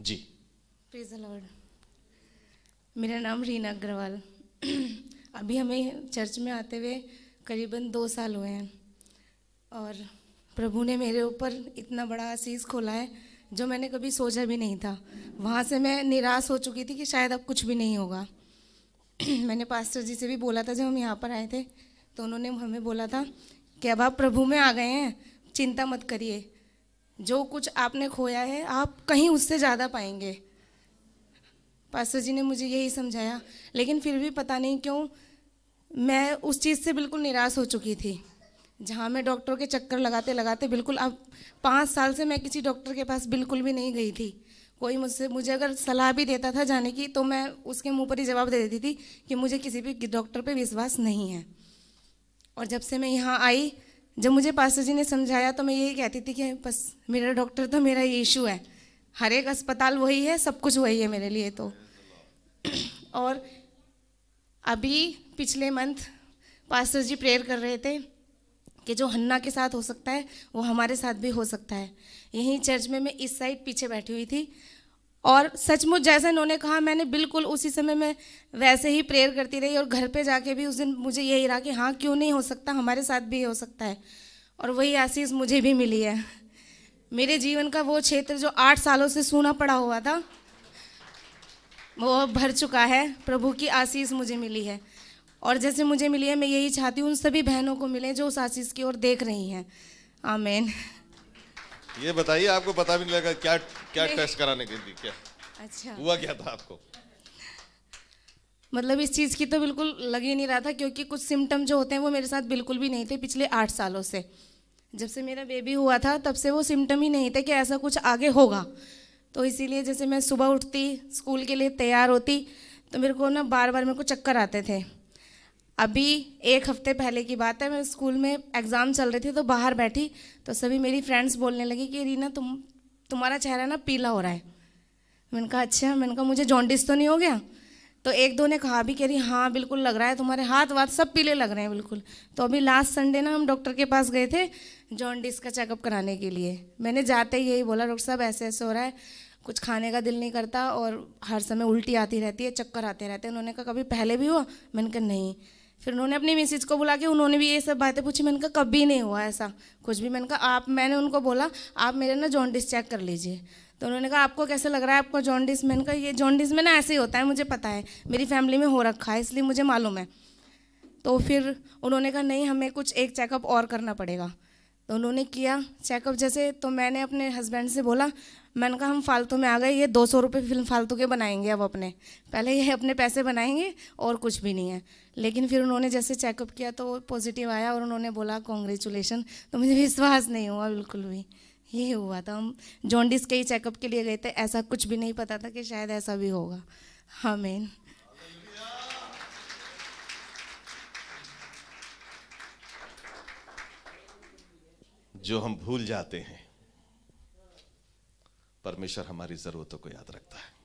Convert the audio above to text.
जी praise Lord मेरा नाम रीना अग्रवाल अभी हमें चर्च में आते हुए करीबन दो साल हुए हैं और प्रभु ने मेरे ऊपर इतना बड़ा आशीष खोला है जो मैंने कभी सोचा भी नहीं था वहाँ से मैं निराश हो चुकी थी कि शायद अब कुछ भी नहीं होगा मैंने पास्टर जी से भी बोला था जब हम यहाँ पर आए थे तो उन्होंने हमें बोला था कि अब आप प्रभु में आ गए हैं चिंता मत करिए जो कुछ आपने खोया है आप कहीं उससे ज़्यादा पाएंगे पास्टर जी ने मुझे यही समझाया लेकिन फिर भी पता नहीं क्यों मैं उस चीज़ से बिल्कुल निराश हो चुकी थी जहाँ मैं डॉक्टर के चक्कर लगाते लगाते बिल्कुल अब पाँच साल से मैं किसी डॉक्टर के पास बिल्कुल भी नहीं गई थी कोई मुझसे मुझे अगर सलाह भी देता था जाने की तो मैं उसके मुंह पर ही जवाब दे देती थी कि मुझे किसी भी डॉक्टर पे विश्वास नहीं है और जब से मैं यहाँ आई जब मुझे पास्टर जी ने समझाया तो मैं यही कहती थी कि बस मेरा डॉक्टर तो मेरा यीशु है हर एक अस्पताल वही है सब कुछ वही है मेरे लिए तो और अभी पिछले मंथ पास्टर जी प्रेयर कर रहे थे कि जो हन्ना के साथ हो सकता है वो हमारे साथ भी हो सकता है यहीं चर्च में मैं इस साइड पीछे बैठी हुई थी और सचमुच जैसा इन्होंने कहा मैंने बिल्कुल उसी समय में वैसे ही प्रेयर करती रही और घर पे जाके भी उस दिन मुझे यही रहा कि हाँ क्यों नहीं हो सकता हमारे साथ भी हो सकता है और वही आशीष मुझे भी मिली है मेरे जीवन का वो क्षेत्र जो आठ सालों से सूना पड़ा हुआ था वो भर चुका है प्रभु की आशीष मुझे मिली है और जैसे मुझे मिली है मैं यही चाहती हूँ उन सभी बहनों को मिले जो उस आशीष की ओर देख रही हैं आमेन ये बताइए आपको पता भी नहीं लगा क्या क्या टेस्ट कराने के लिए क्या अच्छा हुआ क्या था आपको मतलब इस चीज़ की तो बिल्कुल लग ही नहीं रहा था क्योंकि कुछ सिम्टम जो होते हैं वो मेरे साथ बिल्कुल भी नहीं थे पिछले आठ सालों से जब से मेरा बेबी हुआ था तब से वो सिम्टम ही नहीं थे कि ऐसा कुछ आगे होगा तो इसीलिए जैसे मैं सुबह उठती स्कूल के लिए तैयार होती तो मेरे को ना बार बार मेरे को चक्कर आते थे अभी एक हफ्ते पहले की बात है मैं स्कूल में एग्ज़ाम चल रही थी तो बाहर बैठी तो सभी मेरी फ्रेंड्स बोलने लगी कि रीना तुम तुम्हारा चेहरा ना पीला हो रहा है मैंने कहा अच्छा मैंने कहा मुझे जॉन्डिस तो नहीं हो गया तो एक दो ने कहा भी कह रही हाँ बिल्कुल लग रहा है तुम्हारे हाथ वाथ सब पीले लग रहे हैं बिल्कुल तो अभी लास्ट संडे ना हम डॉक्टर के पास गए थे जॉन्डिस का चेकअप कराने के लिए मैंने जाते ही यही बोला डॉक्टर साहब ऐसे ऐसे हो रहा है कुछ खाने का दिल नहीं करता और हर समय उल्टी आती रहती है चक्कर आते रहते हैं उन्होंने कहा कभी पहले भी हुआ मैंने कहा नहीं फिर उन्होंने अपनी मिसिज को बुला के उन्होंने भी ये सब बातें पूछी मैंने कहा कभी नहीं हुआ ऐसा कुछ भी मैंने कहा आप मैंने उनको बोला आप मेरे ना जॉन्डिस चेक कर लीजिए तो उन्होंने कहा आपको कैसे लग रहा है आपको जॉन्डिस मैंने कहा ये जॉन्डिस में ना ऐसे ही होता है मुझे पता है मेरी फैमिली में हो रखा है इसलिए मुझे मालूम है तो फिर उन्होंने कहा नहीं हमें कुछ एक चेकअप और करना पड़ेगा तो उन्होंने किया चेकअप जैसे तो मैंने अपने हस्बैंड से बोला मैंने कहा हम फालतू में आ गए ये दो सौ रुपये फिल्म फालतू के बनाएंगे अब अपने पहले ये अपने पैसे बनाएंगे और कुछ भी नहीं है लेकिन फिर उन्होंने जैसे चेकअप किया तो पॉजिटिव आया और उन्होंने बोला कॉन्ग्रेचुलेसन तो मुझे विश्वास नहीं हुआ बिल्कुल भी ये हुआ था हम जॉन्डिस के ही चेकअप के लिए गए थे ऐसा कुछ भी नहीं पता था कि शायद ऐसा भी होगा हाँ मेन जो हम भूल जाते हैं परमेश्वर हमारी जरूरतों को याद रखता है